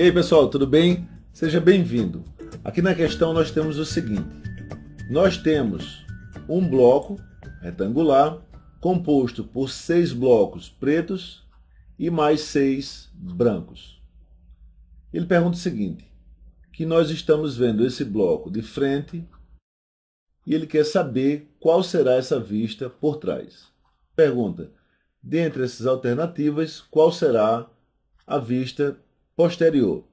E aí pessoal, tudo bem? Seja bem-vindo. Aqui na questão nós temos o seguinte: nós temos um bloco retangular composto por seis blocos pretos e mais seis brancos. Ele pergunta o seguinte: que nós estamos vendo esse bloco de frente e ele quer saber qual será essa vista por trás. Pergunta: dentre essas alternativas, qual será a vista posterior.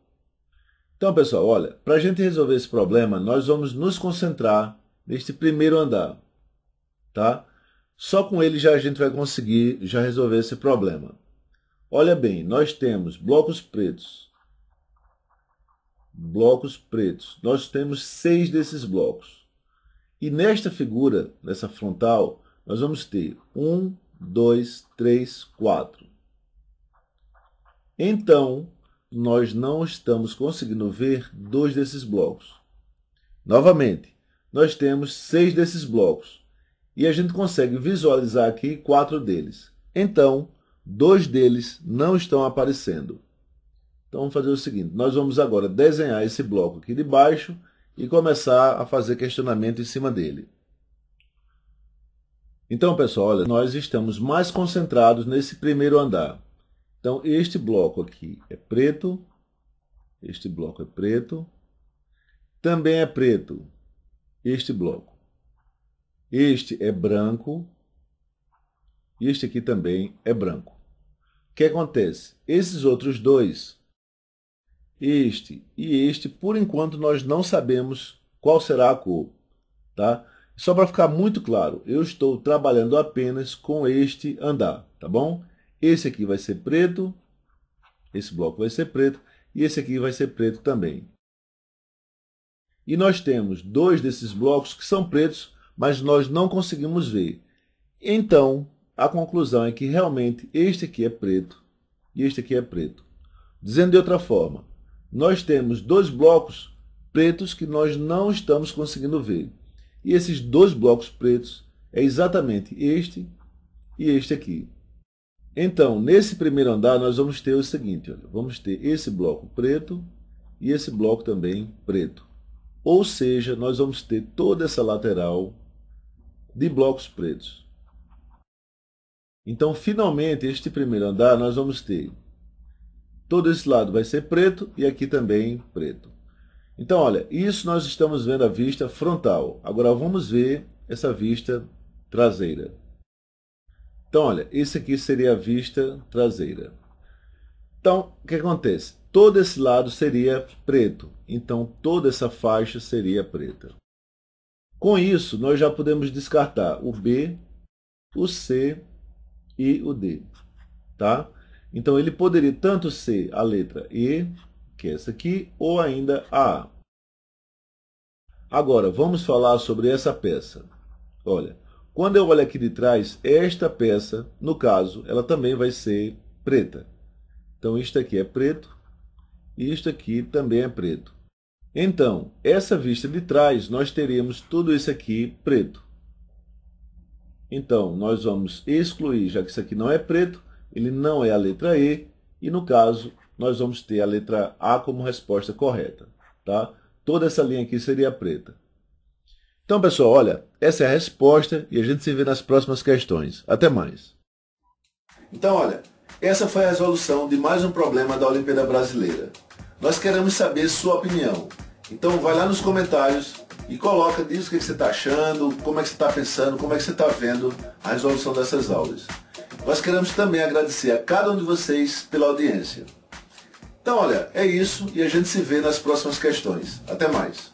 Então, pessoal, olha, para a gente resolver esse problema, nós vamos nos concentrar neste primeiro andar, tá? Só com ele já a gente vai conseguir já resolver esse problema. Olha bem, nós temos blocos pretos. Blocos pretos. Nós temos seis desses blocos. E nesta figura, nessa frontal, nós vamos ter um, dois, três, quatro. Então, nós não estamos conseguindo ver dois desses blocos. Novamente, nós temos seis desses blocos e a gente consegue visualizar aqui quatro deles. Então, dois deles não estão aparecendo. Então, vamos fazer o seguinte, nós vamos agora desenhar esse bloco aqui de baixo e começar a fazer questionamento em cima dele. Então, pessoal, olha, nós estamos mais concentrados nesse primeiro andar. Então, este bloco aqui é preto, este bloco é preto, também é preto este bloco. Este é branco e este aqui também é branco. O que acontece? Esses outros dois, este e este, por enquanto nós não sabemos qual será a cor. Tá? Só para ficar muito claro, eu estou trabalhando apenas com este andar, tá bom? Esse aqui vai ser preto, esse bloco vai ser preto e esse aqui vai ser preto também. E nós temos dois desses blocos que são pretos, mas nós não conseguimos ver. Então, a conclusão é que realmente este aqui é preto e este aqui é preto. Dizendo de outra forma, nós temos dois blocos pretos que nós não estamos conseguindo ver. E esses dois blocos pretos é exatamente este e este aqui. Então, nesse primeiro andar, nós vamos ter o seguinte, olha, vamos ter esse bloco preto e esse bloco também preto. Ou seja, nós vamos ter toda essa lateral de blocos pretos. Então, finalmente, este primeiro andar, nós vamos ter todo esse lado vai ser preto e aqui também preto. Então, olha, isso nós estamos vendo a vista frontal. Agora vamos ver essa vista traseira. Então, olha, isso aqui seria a vista traseira. Então, o que acontece? Todo esse lado seria preto, então toda essa faixa seria preta. Com isso, nós já podemos descartar o B, o C e o D. Tá? Então, ele poderia tanto ser a letra E, que é essa aqui, ou ainda a A. Agora, vamos falar sobre essa peça. Olha, quando eu olho aqui de trás, esta peça, no caso, ela também vai ser preta. Então, isto aqui é preto e isto aqui também é preto. Então, essa vista de trás, nós teremos tudo isso aqui preto. Então, nós vamos excluir, já que isso aqui não é preto, ele não é a letra E, e no caso, nós vamos ter a letra A como resposta correta. Tá? Toda essa linha aqui seria preta. Então, pessoal, olha, essa é a resposta e a gente se vê nas próximas questões. Até mais. Então, olha, essa foi a resolução de mais um problema da Olimpíada Brasileira. Nós queremos saber sua opinião. Então vai lá nos comentários e coloca, diz o que você está achando, como é que você está pensando, como é que você está vendo a resolução dessas aulas. Nós queremos também agradecer a cada um de vocês pela audiência. Então, olha, é isso e a gente se vê nas próximas questões. Até mais.